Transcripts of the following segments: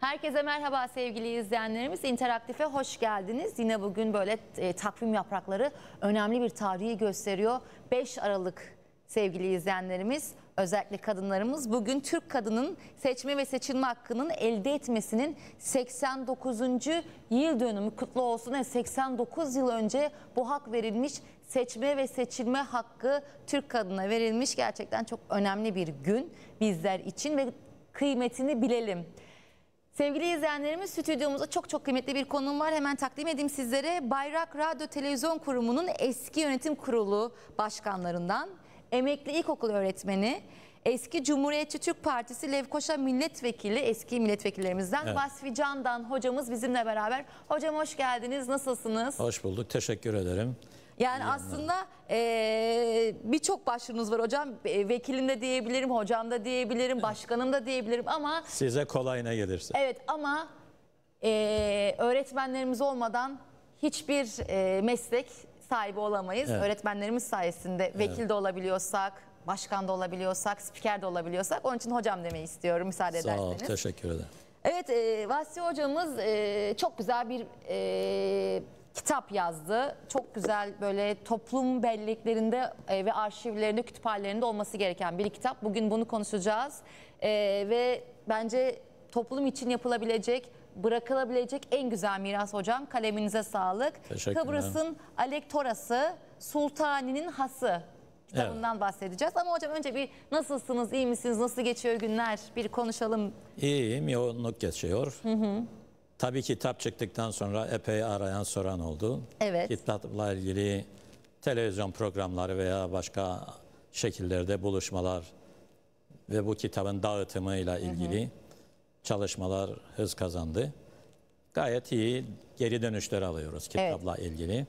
Herkese merhaba sevgili izleyenlerimiz. İnteraktif'e hoş geldiniz. Yine bugün böyle e, takvim yaprakları önemli bir tarihi gösteriyor. 5 Aralık sevgili izleyenlerimiz. Özellikle kadınlarımız bugün Türk kadının seçme ve seçilme hakkının elde etmesinin 89. yıl dönümü kutlu olsun. Yani 89 yıl önce bu hak verilmiş seçme ve seçilme hakkı Türk kadına verilmiş. Gerçekten çok önemli bir gün bizler için ve kıymetini bilelim. Sevgili izleyenlerimiz stüdyomuzda çok çok kıymetli bir konum var. Hemen takdim edeyim sizlere. Bayrak Radyo Televizyon Kurumu'nun eski yönetim kurulu başkanlarından, emekli ilkokul öğretmeni, eski Cumhuriyetçi Türk Partisi Levkoşa milletvekili, eski milletvekillerimizden evet. Vasfi Candan hocamız bizimle beraber. Hocam hoş geldiniz, nasılsınız? Hoş bulduk, teşekkür ederim. Yani İyi aslında e, birçok başvurunuz var hocam. E, vekilim de diyebilirim, hocam da diyebilirim, başkanım da diyebilirim ama... Size kolayına gelirse. Evet ama e, öğretmenlerimiz olmadan hiçbir e, meslek sahibi olamayız. Evet. Öğretmenlerimiz sayesinde vekil evet. de olabiliyorsak, başkan da olabiliyorsak, spiker de olabiliyorsak onun için hocam demeyi istiyorum müsaade Sağ ederseniz. Sağ teşekkür ederim. Evet, e, Vasya hocamız e, çok güzel bir e, kitap yazdı. Çok güzel böyle toplum belleklerinde e, ve arşivlerinde, kütüphanelerinde olması gereken bir kitap. Bugün bunu konuşacağız e, ve bence toplum için yapılabilecek bırakılabilecek en güzel miras hocam. Kaleminize sağlık. Kıbrıs'ın Alektorası, Sultani'nin Hası kitabından evet. bahsedeceğiz. Ama hocam önce bir nasılsınız, iyi misiniz, nasıl geçiyor günler? Bir konuşalım. İyiyim, yoğunluk geçiyor. Hı hı. Tabii kitap çıktıktan sonra epey arayan soran oldu. Evet. Kitapla ilgili televizyon programları veya başka şekillerde buluşmalar ve bu kitabın dağıtımıyla ilgili hı hı. çalışmalar hız kazandı. Gayet iyi geri dönüşler alıyoruz kitapla evet. ilgili.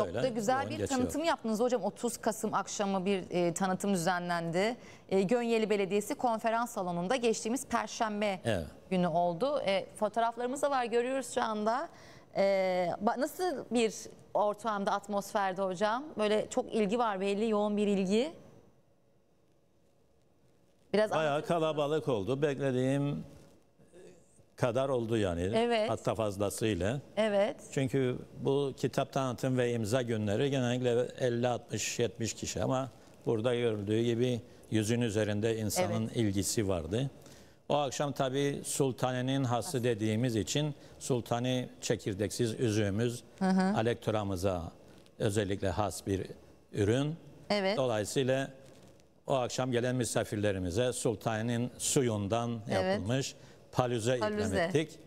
Çok Öyle, da güzel bir geçiyor. tanıtım yaptınız hocam. 30 Kasım akşamı bir e, tanıtım düzenlendi. E, Gönyeli Belediyesi konferans salonunda geçtiğimiz perşembe evet. günü oldu. E, fotoğraflarımız da var görüyoruz şu anda. E, nasıl bir ortamda atmosferde hocam? Böyle çok ilgi var belli yoğun bir ilgi. Biraz Bayağı kalabalık oldu. Beklediğim kadar oldu yani. Evet. Hatta fazlasıyla. Evet. Çünkü bu kitap tanıtım ve imza günleri genellikle 50 60 70 kişi ama burada gördüğü gibi yüzün üzerinde insanın evet. ilgisi vardı. O akşam tabi sultanenin hası dediğimiz için sultani çekirdeksiz üzümümüz hı hı. özellikle has bir ürün. Evet. Dolayısıyla o akşam gelen misafirlerimize sultanenin suyundan evet. yapılmış palüze, palüze. ettik.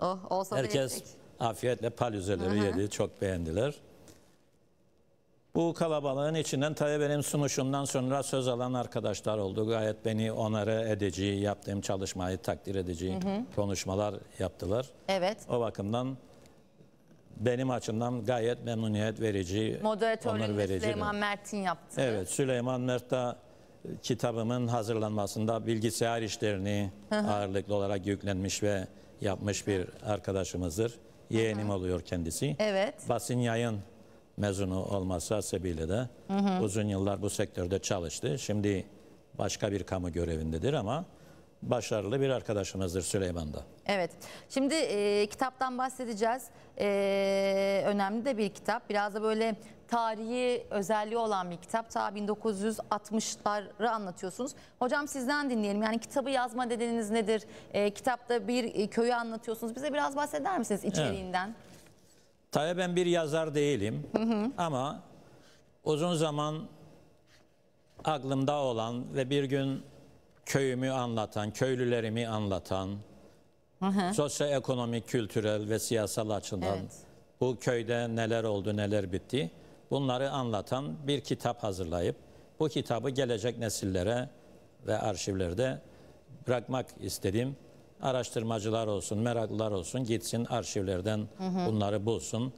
Oh, olsa Herkes afiyetle palüzeleri yedi. Çok beğendiler. Bu kalabalığın içinden tabii benim sunuşumdan sonra söz alan arkadaşlar oldu. Gayet beni onarı edici, yaptığım çalışmayı takdir edici hı hı. konuşmalar yaptılar. Evet. O bakımdan benim açımdan gayet memnuniyet verici, onur verici. Moderatörlüğünü Süleyman Mert'in yaptı. Evet, Süleyman Mert kitabımın hazırlanmasında bilgisayar işlerini hı ağırlıklı olarak yüklenmiş ve yapmış bir arkadaşımızdır. Yeğenim hı oluyor kendisi. Evet. Basın yayın mezunu olması hasebiyle de hı uzun yıllar bu sektörde çalıştı. Şimdi başka bir kamu görevindedir ama başarılı bir arkadaşımızdır Süleyman'da. Evet. Şimdi e, kitaptan bahsedeceğiz. E, önemli de bir kitap. Biraz da böyle tarihi özelliği olan bir kitap. Ta 1960'ları anlatıyorsunuz. Hocam sizden dinleyelim. Yani kitabı yazma nedeniniz nedir? E, kitapta bir e, köyü anlatıyorsunuz. Bize biraz bahseder misiniz içeriğinden? Evet. Tabii ben bir yazar değilim ama uzun zaman aklımda olan ve bir gün köyümü anlatan, köylülerimi anlatan, sosyoekonomik, kültürel ve siyasal açıdan evet. bu köyde neler oldu, neler bitti bunları anlatan bir kitap hazırlayıp bu kitabı gelecek nesillere ve arşivlerde bırakmak istediğim araştırmacılar olsun, meraklılar olsun gitsin arşivlerden hı hı. bunları bulsun.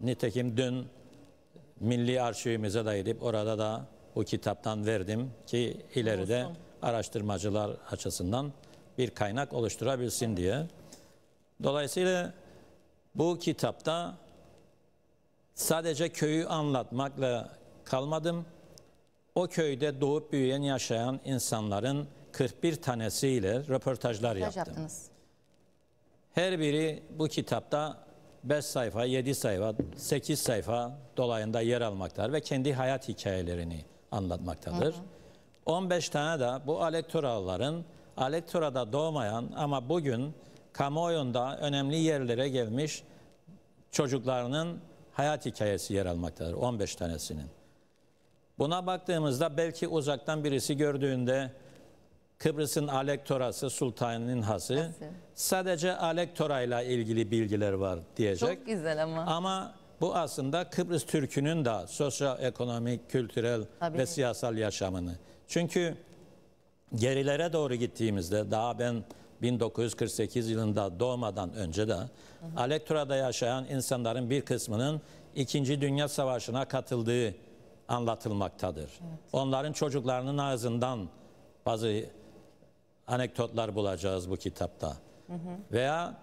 Nitekim dün milli arşivimize de gidip orada da bu kitaptan verdim ki ileride olsun. araştırmacılar açısından bir kaynak oluşturabilsin diye. Dolayısıyla bu kitapta Sadece köyü anlatmakla kalmadım. O köyde doğup büyüyen yaşayan insanların 41 tanesiyle röportajlar yaptım. Her biri bu kitapta 5 sayfa, 7 sayfa, 8 sayfa dolayında yer almaktadır ve kendi hayat hikayelerini anlatmaktadır. Hı hı. 15 tane de bu elektoraların elektorada doğmayan ama bugün kamuoyunda önemli yerlere gelmiş çocuklarının hayat hikayesi yer almaktadır 15 tanesinin. Buna baktığımızda belki uzaktan birisi gördüğünde Kıbrıs'ın alektorası, sultanın hası Nasıl? sadece alektorayla ilgili bilgiler var diyecek. Çok güzel ama. Ama bu aslında Kıbrıs Türk'ünün de sosyoekonomik, kültürel Tabii. ve siyasal yaşamını. Çünkü gerilere doğru gittiğimizde daha ben 1948 yılında doğmadan önce de Alektra'da yaşayan insanların bir kısmının 2. Dünya Savaşı'na katıldığı anlatılmaktadır. Evet. Onların çocuklarının ağzından bazı anekdotlar bulacağız bu kitapta. Hı hı. Veya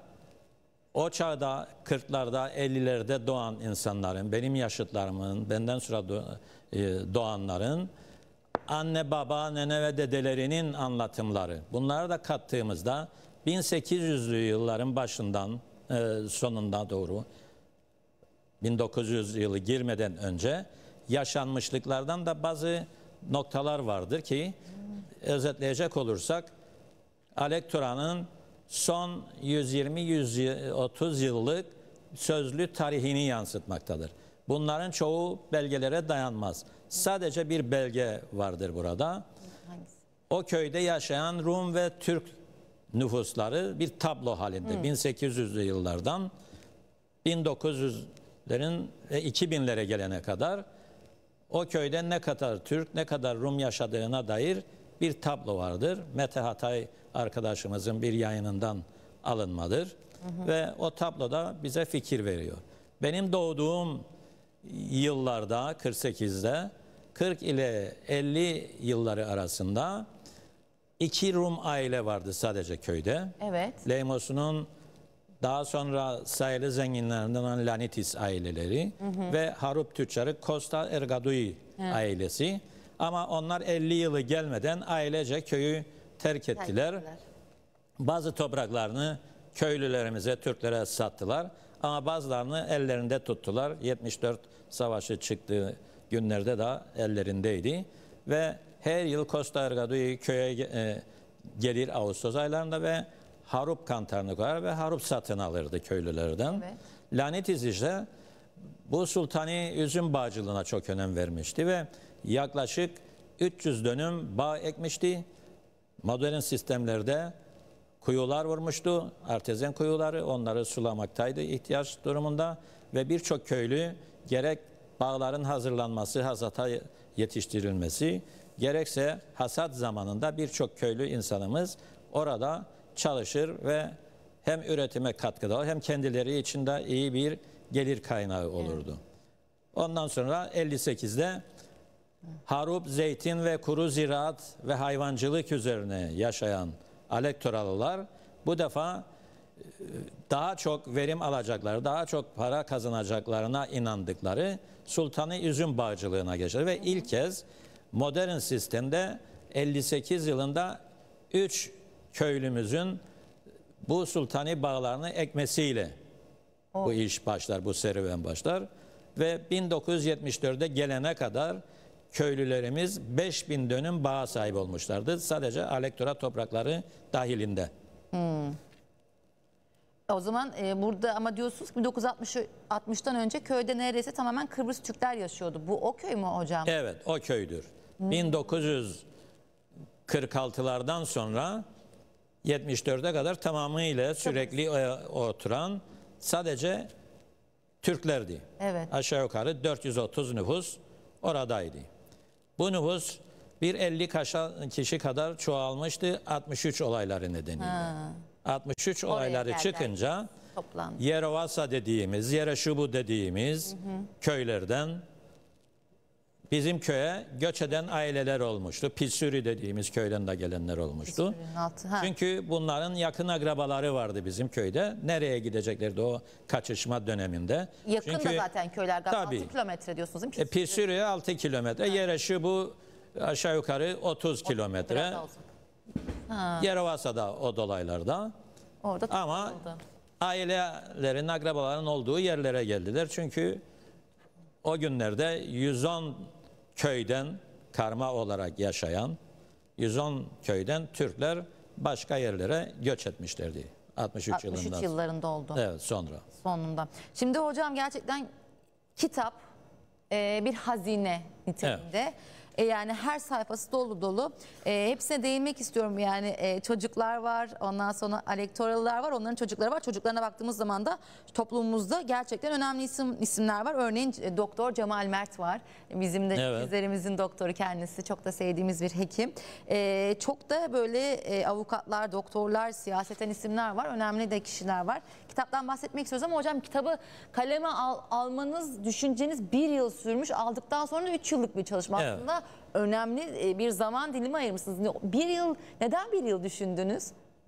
o çağda 40'larda 50'lerde doğan insanların, benim yaşıtlarımın, benden sonra e, doğanların anne baba, nene ve dedelerinin anlatımları. Bunları da kattığımızda 1800'lü yılların başından e, doğru 1900 yılı girmeden önce yaşanmışlıklardan da bazı noktalar vardır ki özetleyecek olursak Alektura'nın son 120-130 yıllık sözlü tarihini yansıtmaktadır. Bunların çoğu belgelere dayanmaz. Sadece bir belge vardır burada. O köyde yaşayan Rum ve Türk nüfusları bir tablo halinde. Hmm. 1800'lü yıllardan 1900'lerin ve 2000'lere gelene kadar o köyde ne kadar Türk, ne kadar Rum yaşadığına dair bir tablo vardır. Mete Hatay arkadaşımızın bir yayınından alınmadır. Hı hı. Ve o tabloda bize fikir veriyor. Benim doğduğum yıllarda 48'de 40 ile 50 yılları arasında iki Rum aile vardı sadece köyde. Evet. Leymos'un daha sonra sayılı zenginlerinden olan Lanitis aileleri hı hı. ve Harup tüccarı Costa Ergadui hı. ailesi. Ama onlar 50 yılı gelmeden ailece köyü terk ettiler. Terk ettiler. Bazı topraklarını köylülerimize, Türklere sattılar. Ama bazılarını ellerinde tuttular. 74 savaşı çıktı günlerde de ellerindeydi. Ve her yıl Costa Rica köye e, gelir Ağustos aylarında ve harup kantarını koyar ve harup satın alırdı köylülerden. Evet. Lanet ise bu sultani üzüm bağcılığına çok önem vermişti ve yaklaşık 300 dönüm bağ ekmişti. Modern sistemlerde kuyular vurmuştu. Artezyen kuyuları onları sulamaktaydı ihtiyaç durumunda ve birçok köylü gerek bağların hazırlanması, hasata yetiştirilmesi, gerekse hasat zamanında birçok köylü insanımız orada çalışır ve hem üretime katkıda olur hem kendileri için de iyi bir gelir kaynağı olurdu. Ondan sonra 58'de Harup, zeytin ve kuru ziraat ve hayvancılık üzerine yaşayan elektoralılar bu defa daha çok verim alacakları, daha çok para kazanacaklarına inandıkları sultanı üzüm bağcılığına geçer. Ve ilk kez modern sistemde 58 yılında 3 köylümüzün bu sultani bağlarını ekmesiyle bu oh. iş başlar, bu serüven başlar. Ve 1974'de gelene kadar köylülerimiz 5000 dönüm bağ sahibi olmuşlardı. Sadece alektora toprakları dahilinde. Hmm. O zaman e, burada ama diyorsunuz ki 1960'tan önce köyde neredeyse tamamen Kıbrıs Türkler yaşıyordu. Bu o köy mü hocam? Evet o köydür. Hmm. 1946'lardan sonra 74'e kadar tamamıyla sürekli e, oturan sadece Türklerdi. Evet. Aşağı yukarı 430 nüfus oradaydı. Bu nüfus bir 50 kişi kadar çoğalmıştı 63 olayları nedeniyle. Ha. 63 olayları çıkınca Toplandı. Yerovasa dediğimiz, Yereşubu dediğimiz köylerden bizim köye göç eden aileler olmuştu. Pisuri dediğimiz köyden de gelenler olmuştu. altı. Çünkü bunların yakın akrabaları vardı bizim köyde. Nereye gideceklerdi o kaçışma döneminde? Yakında Çünkü zaten köyler galiba Tabii. 6 kilometre diyorsunuz değil mi? e, Pisuri 6 kilometre, Yereşubu aşağı yukarı 30 kilometre. Biraz Ha. Yerovasa'da o dolaylarda. Orada Ama tutuldu. ailelerin, akrabaların olduğu yerlere geldiler. Çünkü o günlerde 110 köyden karma olarak yaşayan 110 köyden Türkler başka yerlere göç etmişlerdi. 63, 63 yılından. yıllarında oldu. Evet sonra. Sonunda. Şimdi hocam gerçekten kitap e, bir hazine niteliğinde. Evet. E, yani her sayfası dolu dolu. E, hepsine değinmek istiyorum yani e, çocuklar var ondan sonra elektoralılar var onların çocukları var. Çocuklarına baktığımız zaman da toplumumuzda gerçekten önemli isim isimler var. Örneğin e, Doktor Cemal Mert var. Bizim de evet. bizlerimizin doktoru kendisi çok da sevdiğimiz bir hekim. E, çok da böyle e, avukatlar, doktorlar, siyaseten isimler var. Önemli de kişiler var. Kitaptan bahsetmek istiyoruz ama hocam kitabı kaleme al, almanız, düşünceniz bir yıl sürmüş. Aldıktan sonra üç yıllık bir çalışma evet. aslında. Önemli e, bir zaman dilimi ayırmışsınız. Bir yıl, neden bir yıl düşündünüz?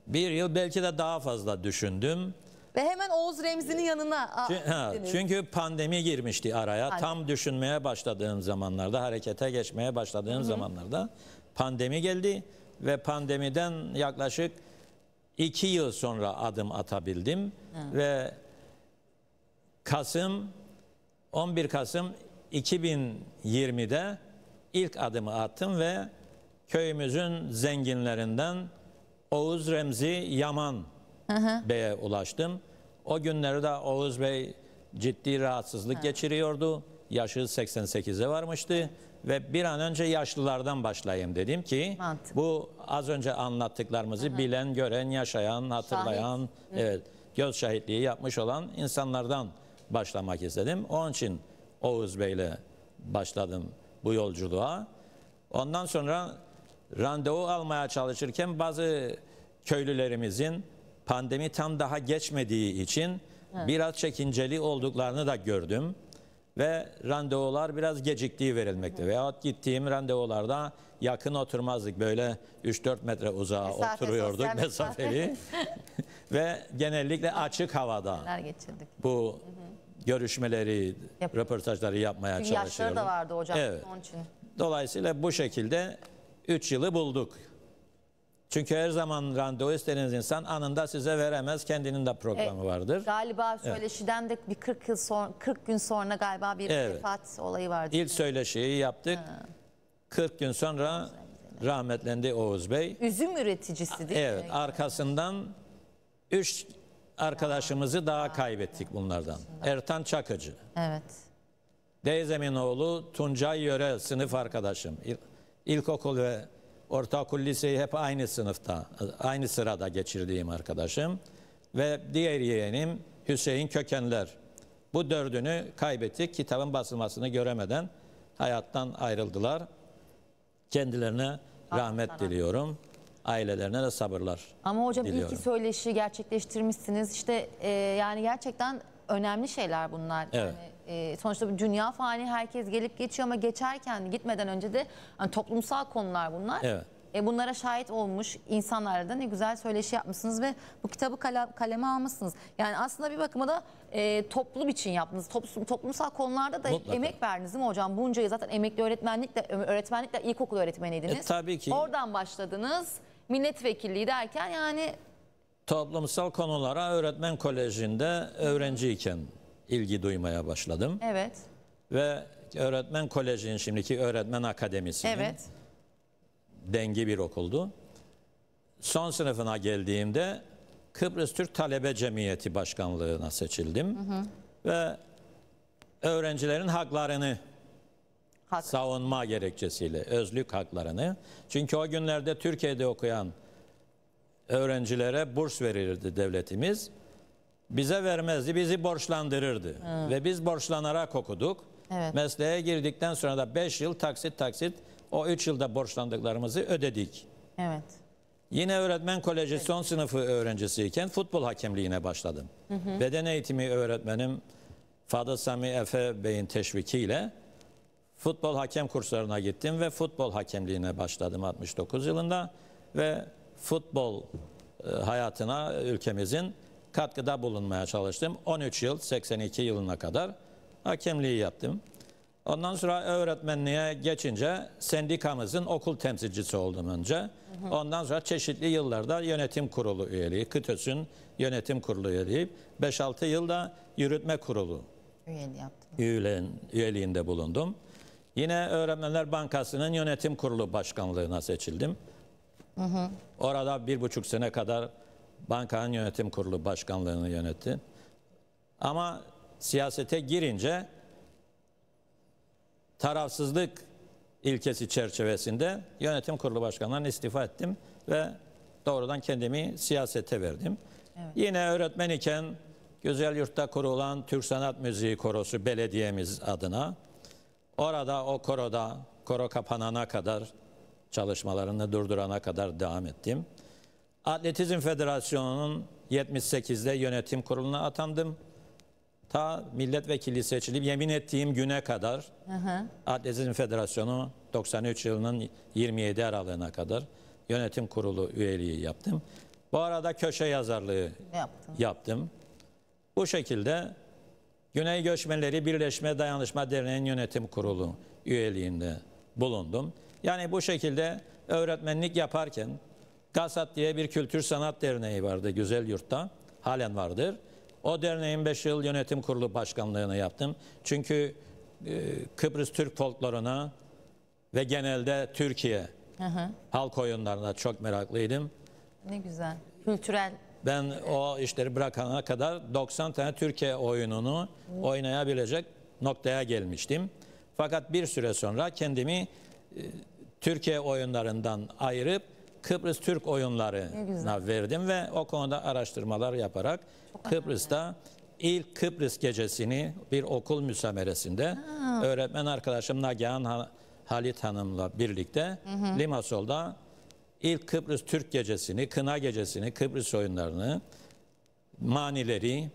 Bir yıl belki de daha fazla düşündüm. Ve hemen Oğuz Remzi'nin yanına. Çünkü, ha, çünkü pandemi girmişti araya. Hadi. Tam düşünmeye başladığım zamanlarda, harekete geçmeye başladığım Hı -hı. zamanlarda pandemi geldi. Ve pandemiden yaklaşık iki yıl sonra adım atabildim Hı. ve Kasım 11 Kasım 2020'de ilk adımı attım ve köyümüzün zenginlerinden Oğuz Remzi Yaman Bey'e ulaştım. O günleri de Oğuz Bey ciddi rahatsızlık ha. geçiriyordu. Yaşı 88'e varmıştı ve bir an önce yaşlılardan başlayayım dedim ki Mantıklı. bu az önce anlattıklarımızı Aha. bilen, gören, yaşayan, hatırlayan, Şahit. evet göz şahitliği yapmış olan insanlardan başlamak istedim. Onun için Oğuz Bey'le başladım bu yolculuğa. Ondan sonra randevu almaya çalışırken bazı köylülerimizin pandemi tam daha geçmediği için Biraz çekinceli olduklarını da gördüm. Ve randevular biraz geciktiği verilmekte. Hı. Veyahut gittiğim randevularda yakın oturmazdık. Böyle 3-4 metre uzağa Mesafe, oturuyorduk mesafeli. ve genellikle açık havada bu hı görüşmeleri, Yap. röportajları yapmaya Çünkü çalışıyorum. Yaşları da vardı hocam evet. onun için. Dolayısıyla bu şekilde 3 yılı bulduk. Çünkü her zaman randevu istediğiniz insan anında size veremez. Kendinin de programı evet, vardır. Galiba söyleşiden evet. de bir 40 yıl sonra 40 gün sonra galiba bir evet. vefat olayı vardı. İlk söyleşiyi yaptık. Ha. 40 gün sonra rahmetlendi Oğuz Bey. Üzüm üreticisi değil evet, mi? Evet, arkasından 3 arkadaşımızı ya. daha kaybettik bunlardan. Ertan Çakıcı. Evet. Deyzeminoğlu Tuncay Yörel sınıf arkadaşım. İl, ilkokul ve ortaokul liseyi hep aynı sınıfta, aynı sırada geçirdiğim arkadaşım. Ve diğer yeğenim Hüseyin Kökenler. Bu dördünü kaybettik. Kitabın basılmasını göremeden hayattan ayrıldılar. Kendilerine rahmet Allah diliyorum. Ailelerine de sabırlar Ama hocam diliyorum. iyi ki söyleşi gerçekleştirmişsiniz. İşte e, yani gerçekten önemli şeyler bunlar. Evet. Yani e, sonuçta dünya fani herkes gelip geçiyor ama geçerken gitmeden önce de hani toplumsal konular bunlar. Evet. E bunlara şahit olmuş insanlarla da ne güzel söyleşi yapmışsınız ve bu kitabı kale, kaleme almışsınız. Yani aslında bir bakıma da e, toplum için yaptınız. Toplum, toplumsal konularda da Mutlaka. emek verdiniz değil mi hocam? Bunca yıl zaten emekli öğretmenlikle, öğretmenlikle ilkokul öğretmeniydiniz. E, tabii ki. Oradan başladınız. Milletvekilliği derken yani... Toplumsal konulara öğretmen kolejinde öğrenciyken ilgi duymaya başladım. Evet. Ve öğretmen kolejinin şimdiki öğretmen akademisinin evet. dengi bir okuldu. Son sınıfına geldiğimde Kıbrıs Türk Talebe Cemiyeti Başkanlığı'na seçildim. Hı hı. Ve öğrencilerin haklarını Hak. savunma gerekçesiyle, özlük haklarını. Çünkü o günlerde Türkiye'de okuyan öğrencilere burs verirdi devletimiz bize vermezdi, bizi borçlandırırdı. Hı. Ve biz borçlanarak okuduk. Evet. Mesleğe girdikten sonra da 5 yıl taksit taksit o 3 yılda borçlandıklarımızı ödedik. Evet. Yine öğretmen koleji son sınıfı öğrencisiyken futbol hakemliğine başladım. Hı hı. Beden eğitimi öğretmenim Fadıl Sami Efe Bey'in teşvikiyle futbol hakem kurslarına gittim ve futbol hakemliğine başladım 69 yılında ve futbol e, hayatına ülkemizin katkıda bulunmaya çalıştım. 13 yıl 82 yılına kadar hakemliği yaptım. Ondan sonra öğretmenliğe geçince sendikamızın okul temsilcisi oldum önce. Ondan sonra çeşitli yıllarda yönetim kurulu üyeliği, KİTÖS'ün yönetim kurulu üyeliği, 5-6 yılda yürütme kurulu Üyeli üyeliğin, üyeliğinde bulundum. Yine Öğretmenler Bankası'nın yönetim kurulu başkanlığına seçildim. Hı hı. Orada bir buçuk sene kadar Bankanın yönetim kurulu başkanlığını yönetti. Ama siyasete girince tarafsızlık ilkesi çerçevesinde yönetim kurulu başkanlarına istifa ettim ve doğrudan kendimi siyasete verdim. Evet. Yine öğretmen iken Güzel Yurt'ta kurulan Türk Sanat Müziği Korosu belediyemiz adına orada o koroda koro kapanana kadar çalışmalarını durdurana kadar devam ettim. Atletizm Federasyonu'nun 78'de yönetim kuruluna atandım. Ta milletvekili seçilip yemin ettiğim güne kadar hı Atletizm Federasyonu 93 yılının 27 aralığına kadar yönetim kurulu üyeliği yaptım. Bu arada köşe yazarlığı yaptım. yaptım. Bu şekilde Güney Göçmenleri Birleşme Dayanışma Derneği'nin yönetim kurulu üyeliğinde bulundum. Yani bu şekilde öğretmenlik yaparken Gasat diye bir kültür sanat derneği vardı Güzel Yurt'ta. Halen vardır. O derneğin 5 yıl yönetim kurulu başkanlığını yaptım. Çünkü e, Kıbrıs Türk folkloruna ve genelde Türkiye hı hı. halk oyunlarına çok meraklıydım. Ne güzel. Kültürel. Ben o işleri bırakana kadar 90 tane Türkiye oyununu hı. oynayabilecek noktaya gelmiştim. Fakat bir süre sonra kendimi e, Türkiye oyunlarından ayırıp Kıbrıs Türk oyunlarına verdim ve o konuda araştırmalar yaparak Kıbrıs'ta ilk Kıbrıs gecesini bir okul müsameresinde ha. öğretmen arkadaşım Nagihan Halit Hanım'la birlikte hı hı. Limasol'da ilk Kıbrıs Türk gecesini, kına gecesini, Kıbrıs oyunlarını, manileri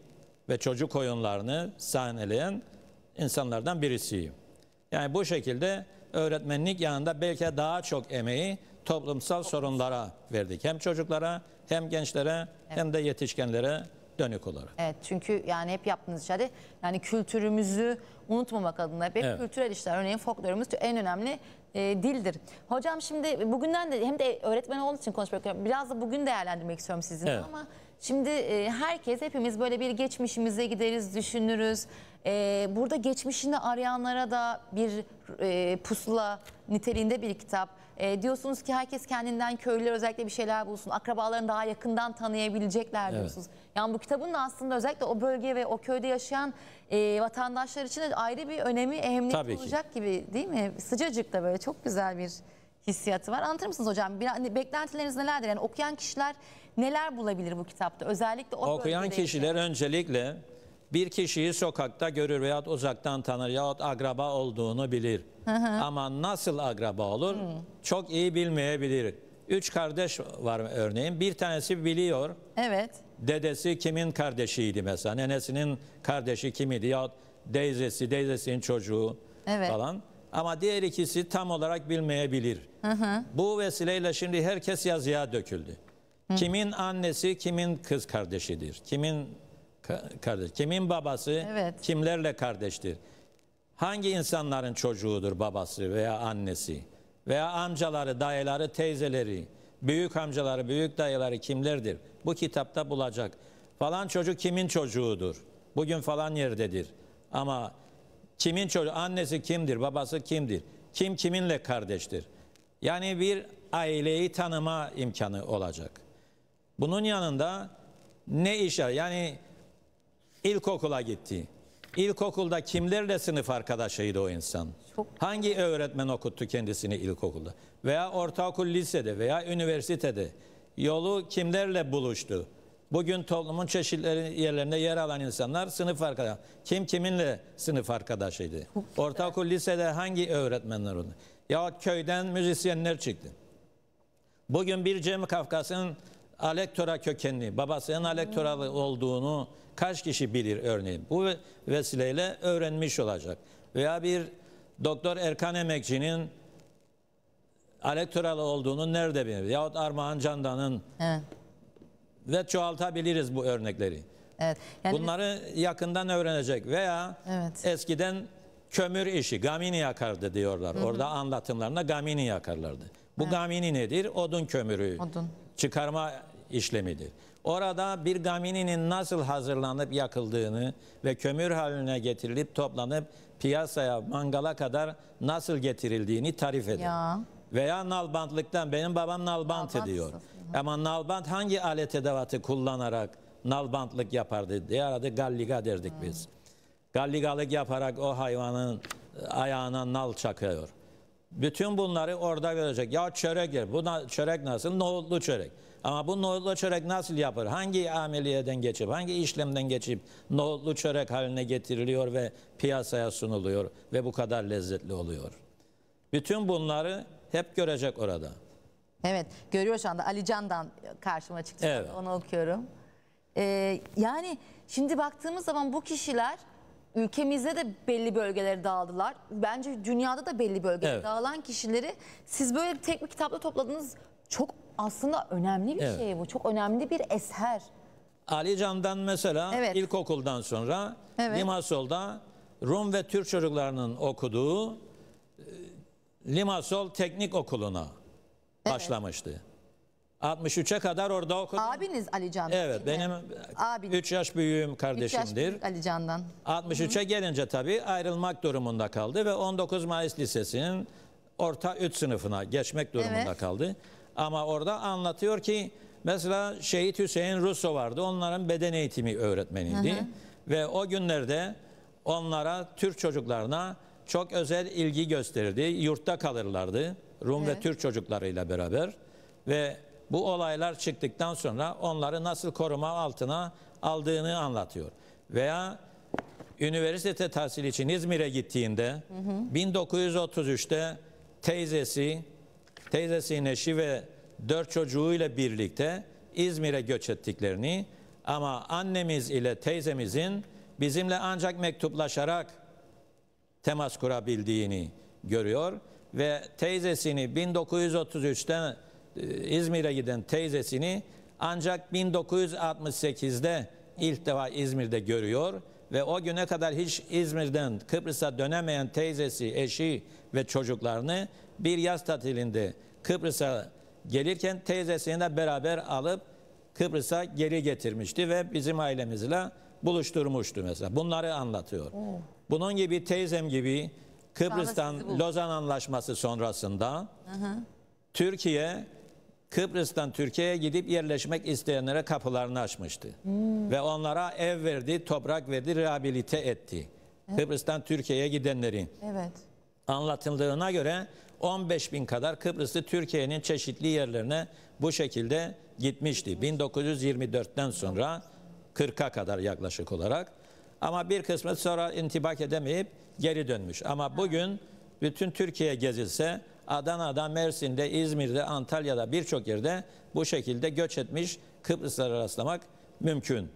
ve çocuk oyunlarını sahneleyen insanlardan birisiyim. Yani bu şekilde öğretmenlik yanında belki daha çok emeği toplumsal sorunlara verdik. Hem çocuklara hem gençlere evet. hem de yetişkenlere dönük olarak. Evet çünkü yani hep yaptığınız işlerde yani kültürümüzü unutmamak adına hep evet. kültürel işler örneğin folklorumuz en önemli e, dildir. Hocam şimdi bugünden de hem de öğretmen olduğum için konuşmak biraz da bugün değerlendirmek istiyorum sizinle evet. ama şimdi e, herkes hepimiz böyle bir geçmişimize gideriz düşünürüz. E, burada geçmişini arayanlara da bir e, pusula niteliğinde bir kitap e, diyorsunuz ki herkes kendinden köylüler özellikle bir şeyler bulsun. Akrabalarını daha yakından tanıyabilecekler diyorsunuz. Evet. Yani bu kitabın da aslında özellikle o bölge ve o köyde yaşayan e, vatandaşlar için de ayrı bir önemi, ehemmiyet Tabii olacak ki. gibi değil mi? Sıcacık da böyle çok güzel bir hissiyatı var. Anlatır mısınız hocam? Bir, hani beklentileriniz nelerdir? Yani okuyan kişiler neler bulabilir bu kitapta? Özellikle o Okuyan kişiler öncelikle bir kişiyi sokakta görür veyahut uzaktan tanır yahut agraba olduğunu bilir. Hı hı. Ama nasıl agraba olur? Hı. Çok iyi bilmeyebilir. Üç kardeş var örneğin. Bir tanesi biliyor. Evet. Dedesi kimin kardeşiydi mesela? Nenesinin kardeşi kimidi yahut deyzesi, deyzesinin çocuğu evet. falan. Ama diğer ikisi tam olarak bilmeyebilir. Hı hı. Bu vesileyle şimdi herkes yazıya döküldü. Kimin annesi kimin kız kardeşidir? Kimin kardeş. Kimin babası evet. kimlerle kardeştir? Hangi insanların çocuğudur babası veya annesi? Veya amcaları, dayıları, teyzeleri, büyük amcaları, büyük dayıları kimlerdir? Bu kitapta bulacak. Falan çocuk kimin çocuğudur? Bugün falan yerdedir. Ama kimin çocuğu, annesi kimdir, babası kimdir? Kim kiminle kardeştir? Yani bir aileyi tanıma imkanı olacak. Bunun yanında ne işe yani İlkokula gitti. İlkokulda kimlerle sınıf arkadaşıydı o insan? Çok. Hangi öğretmen okuttu kendisini ilkokulda? Veya ortaokul lisede veya üniversitede yolu kimlerle buluştu? Bugün toplumun çeşitli yerlerinde yer alan insanlar sınıf arkadaş. Kim kiminle sınıf arkadaşıydı? Ortaokul lisede hangi öğretmenler oldu? Ya köyden müzisyenler çıktı. Bugün bir Cem Kafkas'ın Alektora kökenli, babasının Alektoralı olduğunu kaç kişi bilir örneğin? Bu vesileyle öğrenmiş olacak. Veya bir Doktor Erkan Emekçi'nin Alektoralı olduğunu nerede bilir? Yahut Armağan Candan'ın evet. ve çoğaltabiliriz bu örnekleri. Evet. Yani Bunları biz... yakından öğrenecek veya evet. eskiden kömür işi, gamini yakardı diyorlar. Hı hı. Orada anlatımlarında gamini yakarlardı. Bu evet. gamini nedir? Odun kömürü. Odun. Çıkarma işlemidir. Orada bir gamininin nasıl hazırlanıp yakıldığını ve kömür haline getirilip toplanıp piyasaya mangala kadar nasıl getirildiğini tarif eder. Ya. Veya nalbantlıktan benim babam nalbant, nalbant diyor. Ama nalbant hangi alet edevatı kullanarak nalbantlık yapardı diye aradı galliga derdik hmm. biz. Galligalık yaparak o hayvanın e, ayağına nal çakıyor. Bütün bunları orada görecek. Ya çörek yer. Bu çörek nasıl? Nohutlu çörek. Ama bu nohutlu çörek nasıl yapılır? Hangi ameliyeden geçip, hangi işlemden geçip nohutlu çörek haline getiriliyor ve piyasaya sunuluyor ve bu kadar lezzetli oluyor? Bütün bunları hep görecek orada. Evet, görüyor şu anda Ali Can'dan karşıma çıktı. Evet. Onu okuyorum. Ee, yani şimdi baktığımız zaman bu kişiler ülkemizde de belli bölgelere dağıldılar. Bence dünyada da belli bölgelere evet. dağılan kişileri siz böyle tek bir kitapta topladınız. Çok aslında önemli bir Evet. şey bu. Çok önemli bir eser. Ali Can'dan mesela Evet. ilkokuldan sonra Evet. Limasol'da Rum ve Türk çocuklarının okuduğu e, Limasol Teknik Okulu'na başlamıştı. 63'e kadar orada okudu. Abiniz Ali Can. evet benim Abin. 3 yaş büyüğüm Üç yaş kardeşimdir. Ali Can'dan. 63'e gelince tabii ayrılmak durumunda kaldı ve 19 Mayıs Lisesi'nin orta 3 sınıfına geçmek durumunda Evet. kaldı. Ama orada anlatıyor ki mesela Şehit Hüseyin Russo vardı. Onların beden eğitimi öğretmeniydi. Hı hı. Ve o günlerde onlara Türk çocuklarına çok özel ilgi gösterirdi. Yurtta kalırlardı Rum evet. ve Türk çocuklarıyla beraber. Ve bu olaylar çıktıktan sonra onları nasıl koruma altına aldığını anlatıyor. Veya üniversite tahsili için İzmir'e gittiğinde hı hı. 1933'te teyzesi teyzesinin eşi ve dört çocuğuyla birlikte İzmir'e göç ettiklerini ama annemiz ile teyzemizin bizimle ancak mektuplaşarak temas kurabildiğini görüyor ve teyzesini 1933'te e, İzmir'e giden teyzesini ancak 1968'de ilk defa İzmir'de görüyor ve o güne kadar hiç İzmir'den Kıbrıs'a dönemeyen teyzesi, eşi ve çocuklarını bir yaz tatilinde Kıbrıs'a gelirken teyzesini de beraber alıp Kıbrıs'a geri getirmişti ve bizim ailemizle buluşturmuştu mesela. Bunları anlatıyor. Oo. Bunun gibi teyzem gibi Kıbrıs'tan Lozan Anlaşması sonrasında Aha. Türkiye Kıbrıs'tan Türkiye'ye gidip yerleşmek isteyenlere kapılarını açmıştı. Hmm. Ve onlara ev verdi, toprak verdi, rehabilite etti. Evet. Kıbrıs'tan Türkiye'ye gidenlerin Evet. Anlatıldığına göre 15 bin kadar Kıbrıslı Türkiye'nin çeşitli yerlerine bu şekilde gitmişti. 1924'ten sonra 40'a kadar yaklaşık olarak. Ama bir kısmı sonra intibak edemeyip geri dönmüş. Ama bugün bütün Türkiye gezilse Adana'da, Mersin'de, İzmir'de, Antalya'da birçok yerde bu şekilde göç etmiş Kıbrıslara rastlamak mümkün.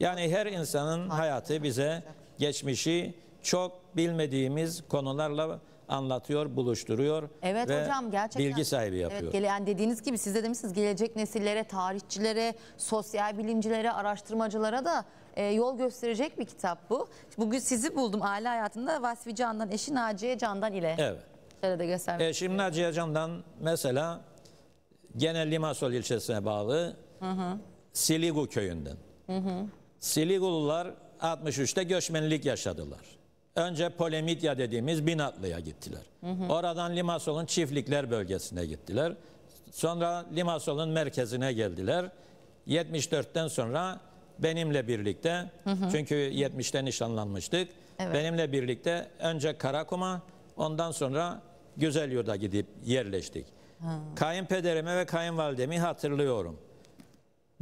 Yani her insanın hayatı bize geçmişi çok bilmediğimiz konularla anlatıyor, buluşturuyor evet, ve hocam, gerçekten, bilgi sahibi yapıyor. Evet, yani dediğiniz gibi siz de demişsiniz gelecek nesillere, tarihçilere, sosyal bilimcilere, araştırmacılara da e, yol gösterecek bir kitap bu. Bugün sizi buldum aile hayatında Vasfi Can'dan, eşi Naciye Can'dan ile. Evet. Şöyle de göstermek Eşim Naciye Can'dan mesela genel Limasol ilçesine bağlı hı hı. Siligu köyünden. Hı hı. Siligulular 63'te göçmenlik yaşadılar. Önce Polemidya dediğimiz Binatlı'ya gittiler. Hı hı. Oradan Limasol'un çiftlikler bölgesine gittiler. Sonra Limasol'un merkezine geldiler. 74'ten sonra benimle birlikte hı hı. çünkü 70'te nişanlanmıştık. Evet. Benimle birlikte önce Karakum'a ondan sonra Güzelyurt'a gidip yerleştik. Ha. Kayınpederimi ve kayınvalidemi hatırlıyorum.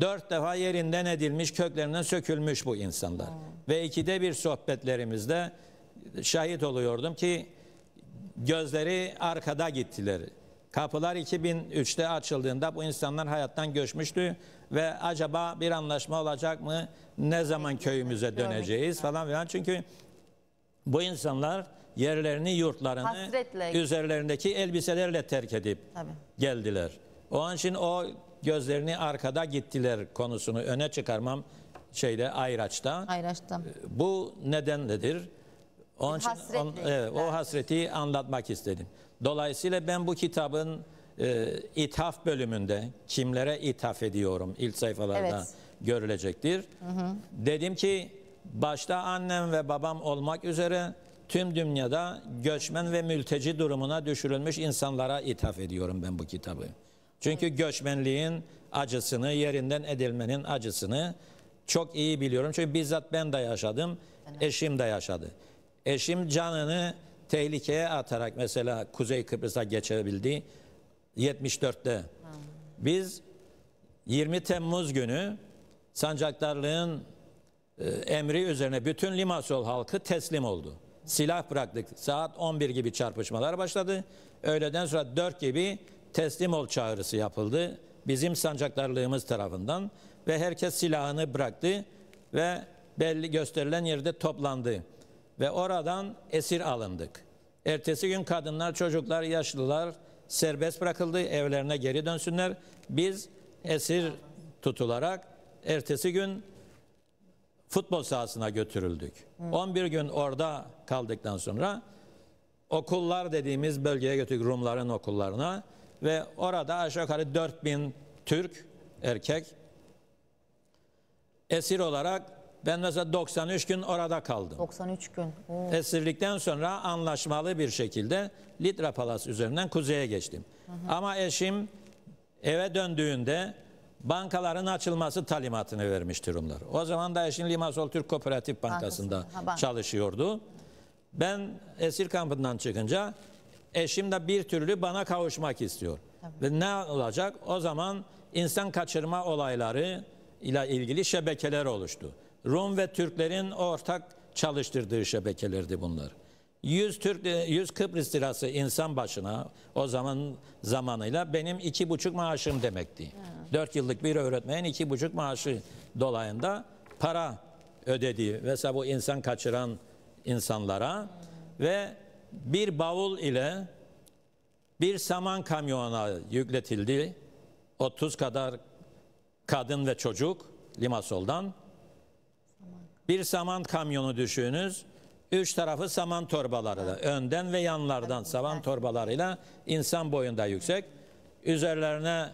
Dört defa yerinden edilmiş, köklerinden sökülmüş bu insanlar. Ha. Ve ikide bir sohbetlerimizde şahit oluyordum ki gözleri arkada gittiler. Kapılar 2003'te açıldığında bu insanlar hayattan göçmüştü ve acaba bir anlaşma olacak mı? Ne zaman köyümüze döneceğiz falan filan. Çünkü bu insanlar yerlerini, yurtlarını Hasretle. üzerlerindeki elbiselerle terk edip Tabii. geldiler. O an için o gözlerini arkada gittiler konusunu öne çıkarmam şeyde Ayraç'ta. Ayraç'ta. Bu nedenledir. Onun için, on, evet, o hasreti anlatmak istedim. Dolayısıyla ben bu kitabın e, ithaf bölümünde kimlere ithaf ediyorum ilk sayfalarda evet. görülecektir. Hı hı. Dedim ki başta annem ve babam olmak üzere tüm dünyada göçmen ve mülteci durumuna düşürülmüş insanlara ithaf ediyorum ben bu kitabı. Çünkü evet. göçmenliğin acısını, yerinden edilmenin acısını çok iyi biliyorum. Çünkü bizzat ben de yaşadım, eşim de yaşadı. Eşim canını tehlikeye atarak mesela Kuzey Kıbrıs'a geçebildi 74'te. Biz 20 Temmuz günü Sancaktarlığın e, emri üzerine bütün Limasol halkı teslim oldu. Silah bıraktık. Saat 11 gibi çarpışmalar başladı. Öğleden sonra 4 gibi teslim ol çağrısı yapıldı. Bizim Sancaklarlığımız tarafından ve herkes silahını bıraktı ve belli gösterilen yerde toplandı ve oradan esir alındık. Ertesi gün kadınlar, çocuklar, yaşlılar serbest bırakıldı. Evlerine geri dönsünler. Biz esir tutularak ertesi gün futbol sahasına götürüldük. Hı. 11 gün orada kaldıktan sonra okullar dediğimiz bölgeye götürdük Rumların okullarına ve orada aşağı yukarı 4000 Türk erkek esir olarak ben mesela 93 gün orada kaldım. 93 gün. Oo. Esirlikten sonra anlaşmalı bir şekilde Litra Palas üzerinden kuzeye geçtim. Hı hı. Ama eşim eve döndüğünde bankaların açılması talimatını vermişti Rumlar. O zaman da eşim Limasol Türk Kooperatif Bankası'nda Bankası. ha, bank. çalışıyordu. Ben esir kampından çıkınca eşim de bir türlü bana kavuşmak istiyor. Tabii. Ve ne olacak? O zaman insan kaçırma olayları ile ilgili şebekeler oluştu. Rum ve Türklerin ortak çalıştırdığı şebekelerdi bunlar. 100 Türk 100 Kıbrıs lirası insan başına o zaman zamanıyla benim iki buçuk maaşım demekti. Dört yıllık bir öğretmenin iki buçuk maaşı dolayında para ödediği ve bu insan kaçıran insanlara ve bir bavul ile bir saman kamyonuna yükletildi. 30 kadar kadın ve çocuk Limasol'dan bir saman kamyonu düşününüz. Üç tarafı saman torbalarıyla, önden ve yanlardan saman torbalarıyla insan boyunda yüksek. Üzerlerine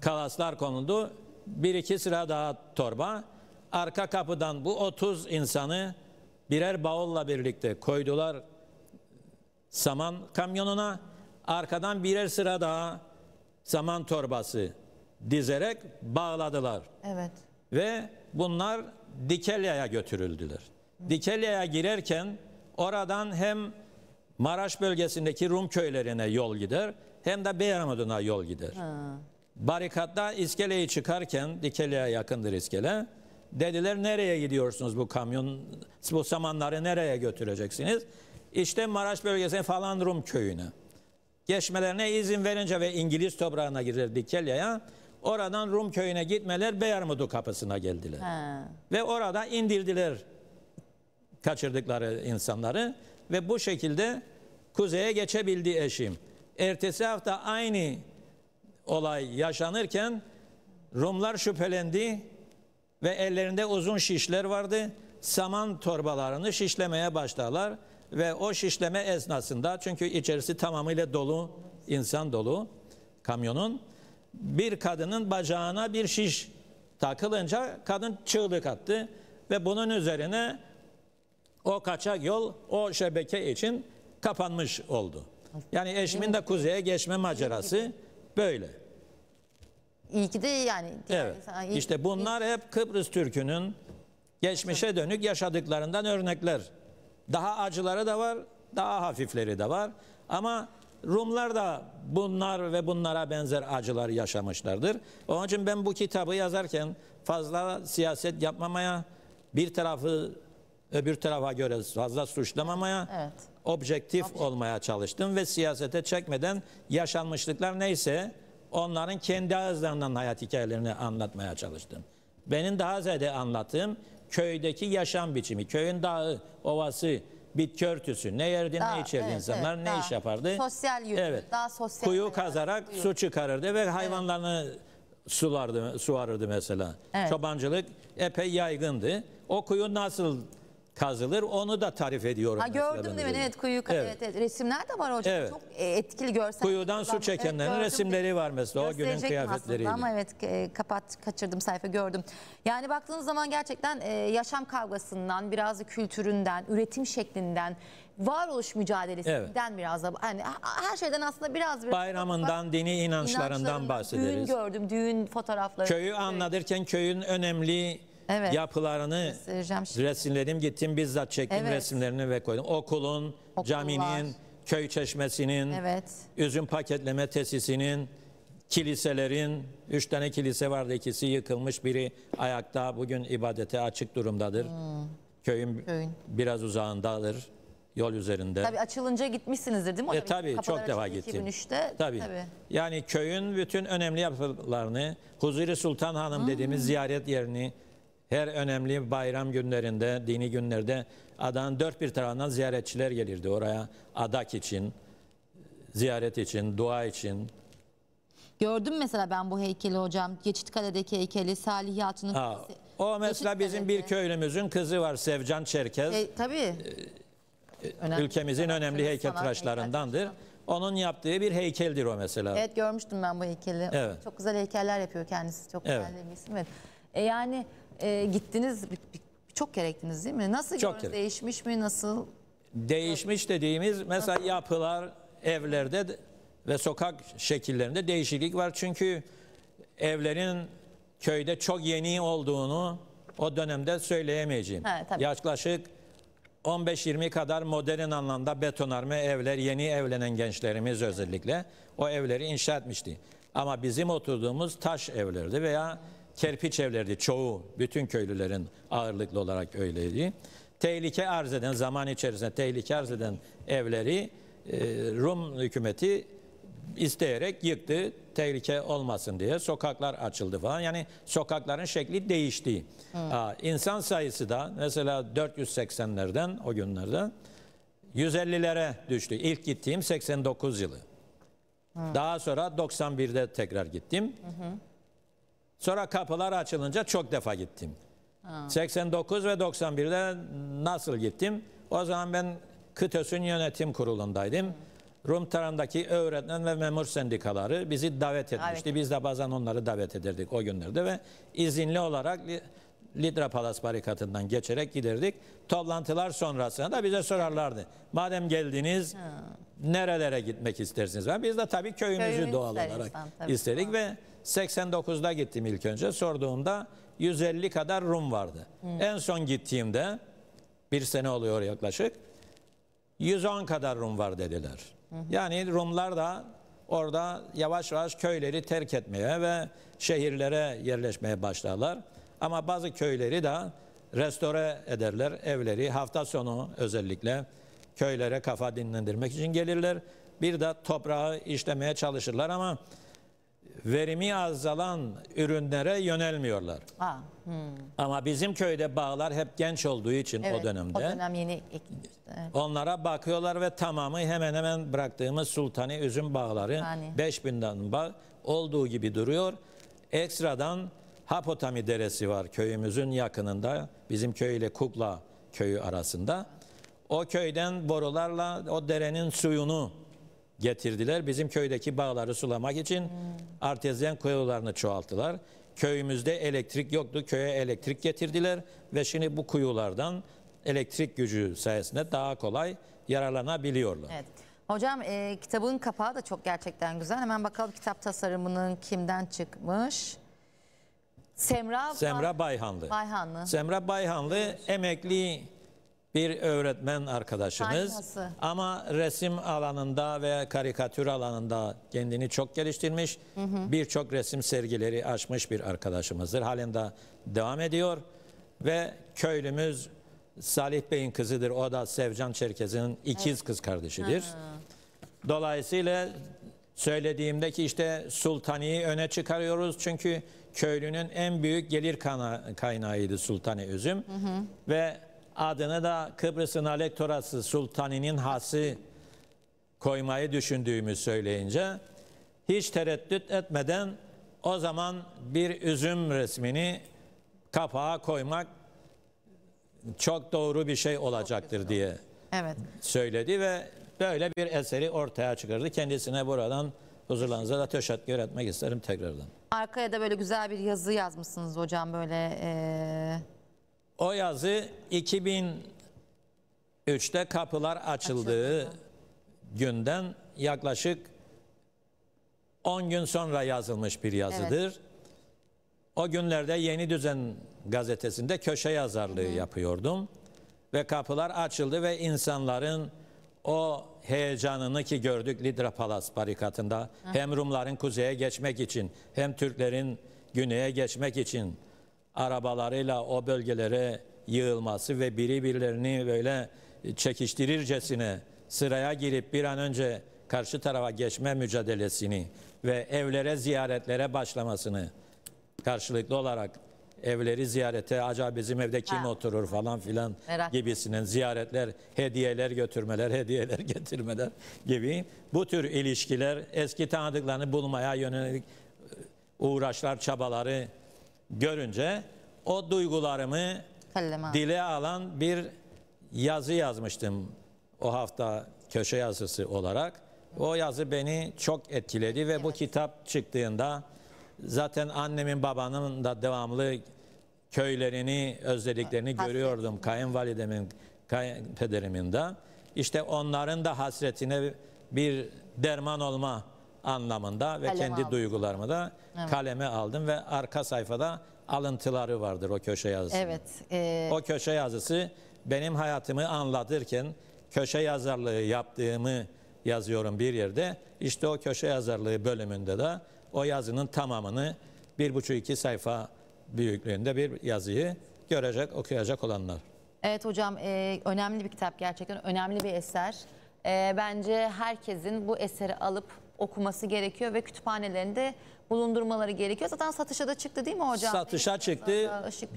kalaslar konuldu. Bir iki sıra daha torba. Arka kapıdan bu 30 insanı birer bavulla birlikte koydular saman kamyonuna. Arkadan birer sıra daha saman torbası dizerek bağladılar. Evet. Ve bunlar Dikelya'ya götürüldüler. Dikelya'ya girerken oradan hem Maraş bölgesindeki Rum köylerine yol gider hem de Beyramudun'a yol gider. Ha. Barikatta iskeleyi çıkarken Dikelya'ya yakındır iskele. Dediler nereye gidiyorsunuz bu kamyon, bu samanları nereye götüreceksiniz? İşte Maraş bölgesine falan Rum köyüne. Geçmelerine izin verince ve İngiliz toprağına girer Dikelya'ya Oradan Rum köyüne gitmeler Beyarmudu kapısına geldiler. Ha. Ve orada indirdiler kaçırdıkları insanları ve bu şekilde kuzeye geçebildi eşim. Ertesi hafta aynı olay yaşanırken Rumlar şüphelendi ve ellerinde uzun şişler vardı. Saman torbalarını şişlemeye başladılar ve o şişleme esnasında çünkü içerisi tamamıyla dolu, insan dolu kamyonun bir kadının bacağına bir şiş takılınca kadın çığlık attı ve bunun üzerine o kaçak yol o şebeke için kapanmış oldu. Yani eşimin de kuzeye geçme macerası böyle. İyi ki de yani. Evet. Insan, iyi, işte bunlar iyi. hep Kıbrıs Türk'ünün geçmişe dönük yaşadıklarından örnekler. Daha acıları da var, daha hafifleri de var. Ama Rumlar da bunlar ve bunlara benzer acılar yaşamışlardır. Onun için ben bu kitabı yazarken fazla siyaset yapmamaya, bir tarafı öbür tarafa göre fazla suçlamamaya, evet. objektif Objek. olmaya çalıştım ve siyasete çekmeden yaşanmışlıklar neyse onların kendi ağızlarından hayat hikayelerini anlatmaya çalıştım. Benim daha zede anlattığım köydeki yaşam biçimi, köyün dağı, ovası, bitki örtüsü. Ne yerdi daha, ne içerdi evet, insanlar evet, ne iş yapardı? Sosyal yürüdü. Evet. Daha sosyal. Kuyu kazarak kuyu. su çıkarırdı ve hayvanlarını evet. sulardı, suarırdı mesela. Evet. Çobancılık epey yaygındı. O kuyu nasıl kazılır. Onu da tarif ediyorum. Ha, gördüm değil mi? Evet kuyu evet. Evet, evet. resimler de var hocam. Evet. Çok e, etkili görsel. Kuyudan su çekenlerin evet, resimleri var mesela o günün kıyafetleriyle. Ama evet e, kapat kaçırdım sayfa gördüm. Yani baktığınız zaman gerçekten e, yaşam kavgasından biraz da kültüründen, üretim şeklinden varoluş mücadelesinden evet. biraz da yani her şeyden aslında biraz biraz bayramından, dini inançlarından, inançlarından bahsederiz. Düğün gördüm, düğün fotoğrafları. Köyü anlatırken köyün önemli evet. yapılarını resimledim. Gittim bizzat çektim evet. resimlerini ve koydum. Okulun, Okullar. caminin, köy çeşmesinin, evet. üzüm paketleme tesisinin, kiliselerin, üç tane kilise vardı ikisi yıkılmış, biri ayakta bugün ibadete açık durumdadır. Hmm. Köyün, Köyün biraz uzağındadır yol üzerinde. Tabii açılınca gitmişsinizdir değil mi? E, tabii çok defa gittim. 2003'te. Tabii. tabii. Yani köyün bütün önemli yapılarını Huzuri Sultan Hanım hmm. dediğimiz ziyaret yerini her önemli bayram günlerinde, dini günlerde adanın dört bir tarafından ziyaretçiler gelirdi oraya. Adak için, ziyaret için, dua için. Gördüm mesela ben bu heykeli hocam. geçit kaledeki heykeli, Salih Hatun'un kızı. O mesela bizim bir köylümüzün kızı var Sevcan Çerkez. E, tabii. E, önemli, ülkemizin önemli heykeltıraşlarındandır. Heykeltıraşlar. Onun yaptığı bir heykeldir o mesela. Evet görmüştüm ben bu heykeli. Evet. Çok güzel heykeller yapıyor kendisi. Çok evet. güzel bir isim. Evet. E yani e, gittiniz bir, bir, çok kere gittiniz değil mi? Nasıl çok gördünüz? Kere. Değişmiş mi? Nasıl? Değişmiş dediğimiz mesela Nasıl? yapılar evlerde ve sokak şekillerinde değişiklik var. Çünkü evlerin köyde çok yeni olduğunu o dönemde söyleyemeyeceğim. Ha, Yaklaşık 15-20 kadar modern anlamda betonarme evler, yeni evlenen gençlerimiz özellikle o evleri inşa etmişti. Ama bizim oturduğumuz taş evlerdi veya kerpiç evlerdi çoğu bütün köylülerin ağırlıklı olarak öyleydi. Tehlike arz eden zaman içerisinde tehlike arz eden evleri e, Rum hükümeti isteyerek yıktı. Tehlike olmasın diye sokaklar açıldı falan. Yani sokakların şekli değişti. Evet. İnsan sayısı da mesela 480'lerden o günlerden 150'lere düştü. İlk gittiğim 89 yılı. Hı. Daha sonra 91'de tekrar gittim. Hı hı. Sonra kapılar açılınca çok defa gittim. Ha. 89 ve 91'de nasıl gittim? O zaman ben KTÖS'ün yönetim kurulundaydım. Hı. Rum tarandaki öğretmen ve memur sendikaları bizi davet etmişti. Davet. Biz de bazen onları davet ederdik o günlerde ve izinli olarak Lidra Palas barikatından geçerek giderdik. Toplantılar sonrasında da bize sorarlardı. Madem geldiniz ha. nerelere gitmek istersiniz? Ben biz de tabii köyümüzü Köyümüz doğal olarak istedik ha. ve 89'da gittim ilk önce. Sorduğumda 150 kadar Rum vardı. Hmm. En son gittiğimde bir sene oluyor yaklaşık. 110 kadar Rum var dediler. Hı Yani Rumlar da orada yavaş yavaş köyleri terk etmeye ve şehirlere yerleşmeye başlarlar. Ama bazı köyleri de restore ederler. Evleri hafta sonu özellikle köylere kafa dinlendirmek için gelirler. Bir de toprağı işlemeye çalışırlar ama verimi azalan ürünlere yönelmiyorlar. Aa, hmm. Ama bizim köyde bağlar hep genç olduğu için Evet, o dönemde. O dönem yeni ekilmiş. Evet. Onlara bakıyorlar ve tamamı hemen hemen bıraktığımız sultani üzüm bağları Yani. 5000'den bağ olduğu gibi duruyor. Ekstradan Hapotami Deresi var köyümüzün yakınında. Bizim köy ile Kukla köyü arasında. O köyden borularla o derenin suyunu getirdiler. Bizim köydeki bağları sulamak için hmm. artezyen kuyularını çoğalttılar. Köyümüzde elektrik yoktu. Köye elektrik getirdiler ve şimdi bu kuyulardan elektrik gücü sayesinde daha kolay yararlanabiliyorlar. Evet. Hocam e, kitabın kapağı da çok gerçekten güzel. Hemen bakalım kitap tasarımının kimden çıkmış? Semra, Semra Bayhanlı. Bayhanlı. Semra Bayhanlı emekli bir öğretmen arkadaşınız Aynısı. ama resim alanında ve karikatür alanında kendini çok geliştirmiş, birçok resim sergileri açmış bir arkadaşımızdır. Halen de devam ediyor ve köylümüz Salih Bey'in kızıdır. O da Sevcan Çerkez'in ikiz evet. kız kardeşidir. Ha. Dolayısıyla söylediğimde ki işte Sultani'yi öne çıkarıyoruz. Çünkü köylünün en büyük gelir kaynağıydı Sultani Üzüm. Hı hı. Ve adını da Kıbrıs'ın elektorası Sultani'nin hası koymayı düşündüğümü söyleyince hiç tereddüt etmeden o zaman bir üzüm resmini kapağa koymak çok doğru bir şey olacaktır diye evet. söyledi ve böyle bir eseri ortaya çıkardı. Kendisine buradan huzurlarınıza da teşekkür etmek isterim tekrardan. Arkaya da böyle güzel bir yazı yazmışsınız hocam böyle... Ee... O yazı 2003'te kapılar açıldığı Açıldı. günden yaklaşık 10 gün sonra yazılmış bir yazıdır. Evet. O günlerde Yeni Düzen gazetesinde köşe yazarlığı Hı. yapıyordum. Ve kapılar açıldı ve insanların o heyecanını ki gördük Lidra Palas barikatında Hı. hem Rumların kuzeye geçmek için hem Türklerin güneye geçmek için arabalarıyla o bölgelere yığılması ve biri birilerini böyle çekiştirircesine sıraya girip bir an önce karşı tarafa geçme mücadelesini ve evlere ziyaretlere başlamasını karşılıklı olarak evleri ziyarete acaba bizim evde kim ha. oturur falan filan Merak gibisinin ziyaretler, hediyeler götürmeler, hediyeler getirmeler gibi bu tür ilişkiler eski tanıdıklarını bulmaya yönelik e, uğraşlar, çabaları görünce o duygularımı Kaleme. dile alan bir yazı yazmıştım o hafta köşe yazısı olarak. O yazı beni çok etkiledi ve evet. bu kitap çıktığında zaten annemin babanın da devamlı köylerini özlediklerini Hasret. görüyordum. Kayınvalidemin, kayınpederimin de. İşte onların da hasretine bir derman olma anlamında ve Kalem kendi aldım. duygularımı da evet. kaleme aldım ve arka sayfada alıntıları vardır o köşe yazısı. Evet. E... O köşe yazısı benim hayatımı anlatırken köşe yazarlığı yaptığımı yazıyorum bir yerde. İşte o köşe yazarlığı bölümünde de o yazının tamamını bir buçuk iki sayfa büyüklüğünde bir yazıyı görecek, okuyacak olanlar. Evet hocam e, önemli bir kitap gerçekten önemli bir eser. E, bence herkesin bu eseri alıp okuması gerekiyor ve kütüphanelerinde bulundurmaları gerekiyor. Zaten satışa da çıktı değil mi hocam? Satışa ee, çıktı.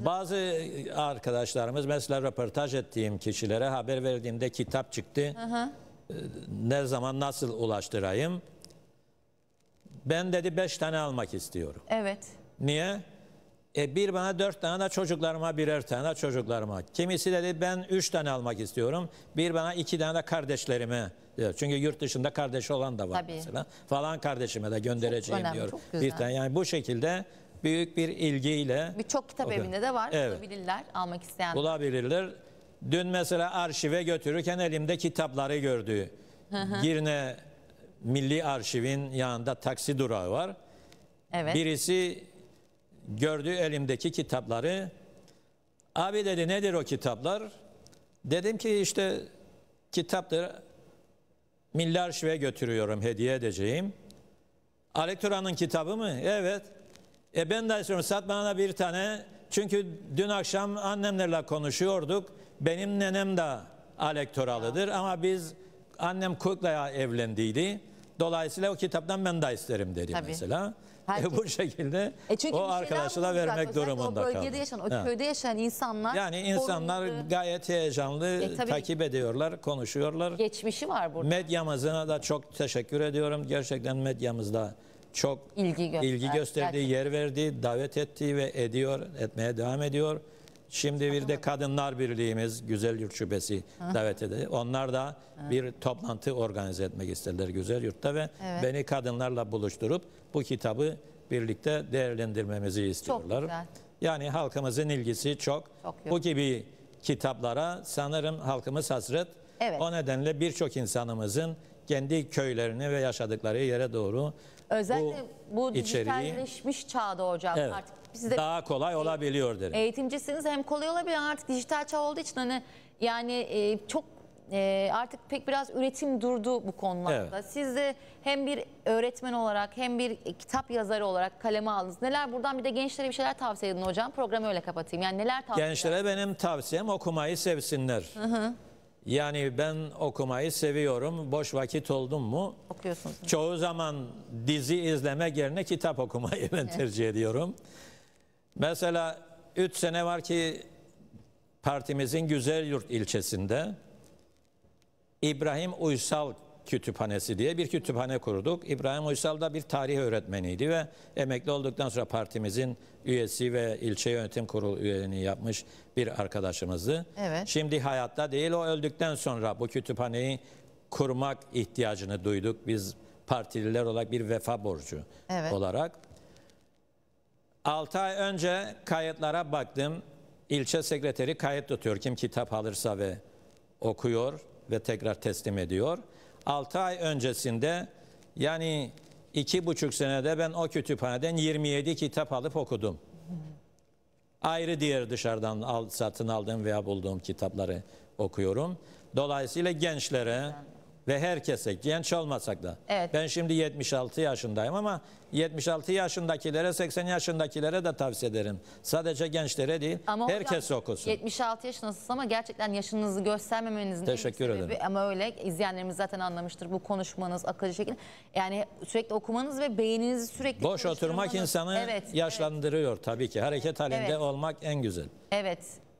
Bazı arkadaşlarımız mesela röportaj ettiğim kişilere haber verdiğimde kitap çıktı. Hı ee, Ne zaman nasıl ulaştırayım? Ben dedi beş tane almak istiyorum. Evet. Niye? E bir bana dört tane çocuklarıma birer tane çocuklarıma. Kimisi dedi ben üç tane almak istiyorum. Bir bana iki tane de kardeşlerime çünkü yurt dışında kardeşi olan da var Tabii. mesela. Falan kardeşime de göndereceğim önemli, diyor. Bir tane yani bu şekilde büyük bir ilgiyle. Birçok kitap okun. evinde de var. Evet. Bulabilirler almak isteyenler. Bulabilirler. Dün mesela arşive götürürken elimde kitapları gördü. Girne Milli Arşivin yanında taksi durağı var. Evet. Birisi gördü elimdeki kitapları. Abi dedi nedir o kitaplar? Dedim ki işte kitaptır milyar şive götürüyorum hediye edeceğim. Alektura'nın kitabı mı? Evet. E ben de istiyorum sat bana da bir tane. Çünkü dün akşam annemlerle konuşuyorduk. Benim nenem de Alektoralıdır ama biz annem Kukla'ya evlendiydi. Dolayısıyla o kitaptan ben de isterim dedi Tabii. mesela. Herkes. E bu şekilde e çünkü o arkadaşına vermek durumunda kaldı. O bölgede kaldı. yaşayan, o köyde yaşayan insanlar... Yani insanlar korundu. gayet heyecanlı e, takip ediyorlar, konuşuyorlar. Geçmişi var burada. Medyamızına da çok teşekkür ediyorum. Gerçekten medyamızda çok ilgi, ilgi gösterdiği, yer verdi, davet ettiği ve ediyor, etmeye devam ediyor. Şimdi bir de Kadınlar Birliği'miz Güzel Yurt Şubesi davet edildi. Onlar da bir toplantı organize etmek istediler Güzel Yurt'ta ve evet. beni kadınlarla buluşturup bu kitabı birlikte değerlendirmemizi istiyorlar. Çok güzel. Yani halkımızın ilgisi çok. çok bu gibi kitaplara sanırım halkımız hasret. Evet. O nedenle birçok insanımızın kendi köylerine ve yaşadıkları yere doğru Özellikle bu, bu dijitalleşmiş içeriği, çağda hocam evet, artık biz de daha kolay e, olabiliyor derim. Eğitimcisiniz hem kolay olabiliyor artık dijital çağ olduğu için hani yani e, çok e, artık pek biraz üretim durdu bu konularda. Evet. Siz de hem bir öğretmen olarak hem bir kitap yazarı olarak kaleme aldınız. Neler buradan bir de gençlere bir şeyler tavsiye edin hocam. Programı öyle kapatayım. Yani neler tavsiye Gençlere benim tavsiyem okumayı sevsinler. Hı hı. Yani ben okumayı seviyorum. Boş vakit oldum mu? Okuyorsunuz. Çoğu zaman dizi izleme yerine kitap okumayı ben tercih ediyorum. Mesela 3 sene var ki partimizin Güzelyurt ilçesinde İbrahim Uysal Kütüphanesi diye bir kütüphane kurduk. İbrahim Uysal da bir tarih öğretmeniydi ve emekli olduktan sonra partimizin üyesi ve ilçe yönetim kurulu üyeliğini yapmış bir arkadaşımızdı. Evet. Şimdi hayatta değil o öldükten sonra bu kütüphaneyi kurmak ihtiyacını duyduk. Biz partililer olarak bir vefa borcu evet. olarak. 6 ay önce kayıtlara baktım. İlçe sekreteri kayıt tutuyor. Kim kitap alırsa ve okuyor ve tekrar teslim ediyor. 6 ay öncesinde yani iki buçuk senede ben o kütüphaneden 27 kitap alıp okudum. Ayrı diğer dışarıdan al, satın aldığım veya bulduğum kitapları okuyorum. Dolayısıyla gençlere, ve herkese genç olmasak da. Evet. Ben şimdi 76 yaşındayım ama 76 yaşındakilere 80 yaşındakilere de tavsiye ederim. Sadece gençlere değil ama herkes hocam, okusun. 76 yaşındasınız ama gerçekten yaşınızı göstermemenizin Teşekkür sebebi. ederim. Ama öyle izleyenlerimiz zaten anlamıştır bu konuşmanız akıcı şekilde. Yani sürekli okumanız ve beyninizi sürekli Boş oturmak insanı evet, yaşlandırıyor evet. tabii ki. Hareket halinde evet. olmak en güzel. Evet.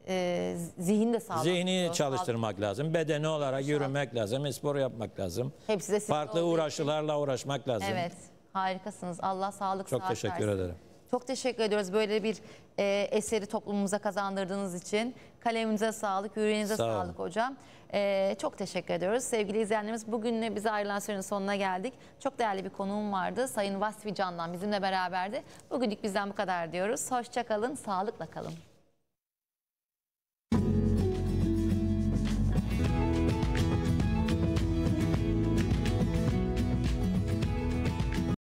E, zihin de sağlıklı. Zihni çalıştırmak lazım. Bedeni olarak Sağ. yürümek lazım. Spor yapmak lazım. Hepsi de Farklı uğraşılarla için. uğraşmak lazım. Evet. Harikasınız. Allah sağlık Çok teşekkür versin. ederim. Çok teşekkür ediyoruz böyle bir e, eseri toplumumuza kazandırdığınız için. Kaleminize sağlık, yüreğinize Sağ sağlık hocam. E, çok teşekkür ediyoruz. Sevgili izleyenlerimiz bugünle bize ayrılan sürenin sonuna geldik. Çok değerli bir konuğum vardı. Sayın Vasfi Can'dan bizimle beraberdi. Bugünlük bizden bu kadar diyoruz. Hoşçakalın, sağlıkla kalın.